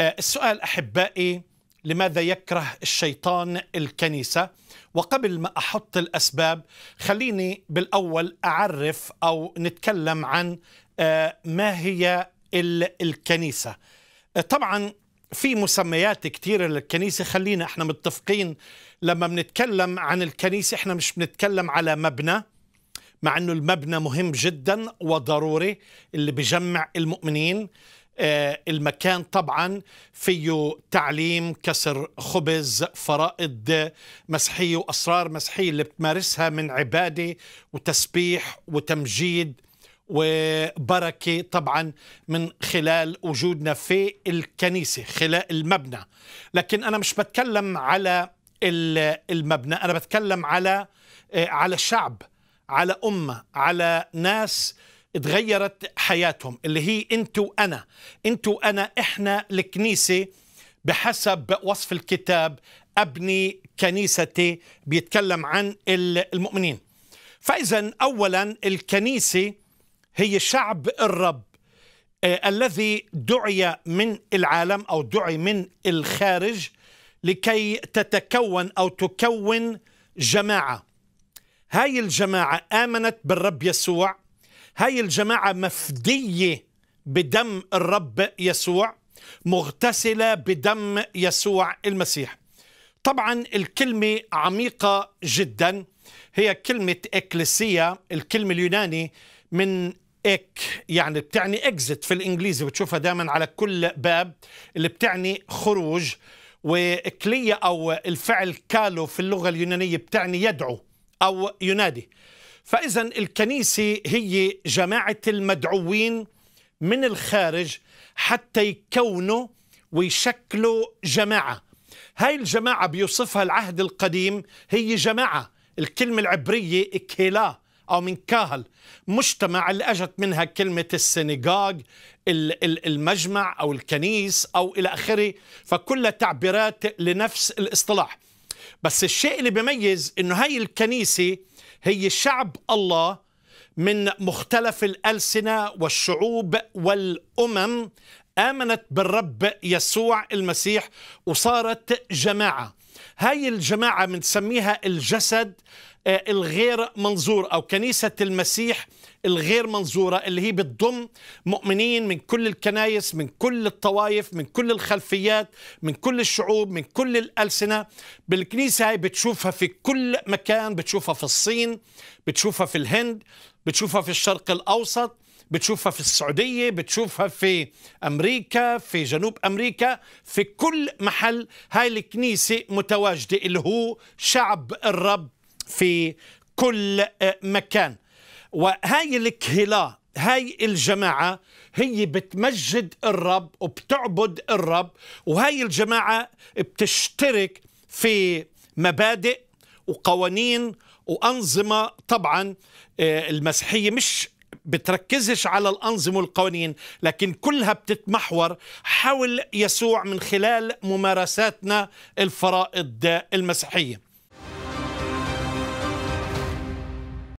آه، السؤال احبائي لماذا يكره الشيطان الكنيسه وقبل ما احط الاسباب خليني بالاول اعرف او نتكلم عن آه، ما هي الكنيسه آه، طبعا في مسميات كثيره للكنيسه خلينا احنا متفقين لما بنتكلم عن الكنيسه احنا مش بنتكلم على مبنى مع انه المبنى مهم جدا وضروري اللي بجمع المؤمنين آه، المكان طبعا فيه تعليم كسر خبز فرائض مسحية وأسرار مسحية اللي بتمارسها من عبادة وتسبيح وتمجيد وبركة طبعا من خلال وجودنا في الكنيسة خلال المبنى لكن أنا مش بتكلم على المبنى أنا بتكلم على آه، على شعب على أمة على ناس تغيرت حياتهم اللي هي انت وانا انت وانا احنا الكنيسه بحسب وصف الكتاب ابني كنيستي بيتكلم عن المؤمنين فاذا اولا الكنيسه هي شعب الرب آه الذي دعي من العالم او دعي من الخارج لكي تتكون او تكون جماعه هاي الجماعه امنت بالرب يسوع هاي الجماعة مفدية بدم الرب يسوع مغتسلة بدم يسوع المسيح طبعا الكلمة عميقة جدا هي كلمة إكليسيا الكلمة اليوناني من إك يعني بتعني إكزت في الإنجليزي بتشوفها دائما على كل باب اللي بتعني خروج وإكلية أو الفعل كالو في اللغة اليونانية بتعني يدعو أو ينادي فإذا الكنيسة هي جماعة المدعوين من الخارج حتى يكونوا ويشكلوا جماعة هاي الجماعة بيوصفها العهد القديم هي جماعة الكلمة العبرية كيلا أو من كاهل مجتمع اللي أجت منها كلمة السينغاج المجمع أو الكنيس أو إلى آخره فكلها تعبيرات لنفس الاصطلاح بس الشيء اللي بيميز إنه هاي الكنيسة هي شعب الله من مختلف الألسنة والشعوب والأمم آمنت بالرب يسوع المسيح وصارت جماعة هاي الجماعة بنسميها الجسد آه، الغير منظور أو كنيسة المسيح الغير منظورة اللي هي بتضم مؤمنين من كل الكنايس من كل الطوائف من كل الخلفيات من كل الشعوب من كل الألسنة بالكنيسة هاي بتشوفها في كل مكان بتشوفها في الصين بتشوفها في الهند بتشوفها في الشرق الأوسط بتشوفها في السعودية بتشوفها في أمريكا في جنوب أمريكا في كل محل هاي الكنيسة متواجدة اللي هو شعب الرب في كل آه، مكان وهاي الكهلاء هاي الجماعة هي بتمجد الرب وبتعبد الرب وهاي الجماعة بتشترك في مبادئ وقوانين وأنظمة طبعا آه، المسيحية مش بتركزش على الأنظمة والقوانين لكن كلها بتتمحور حول يسوع من خلال ممارساتنا الفرائض المسيحية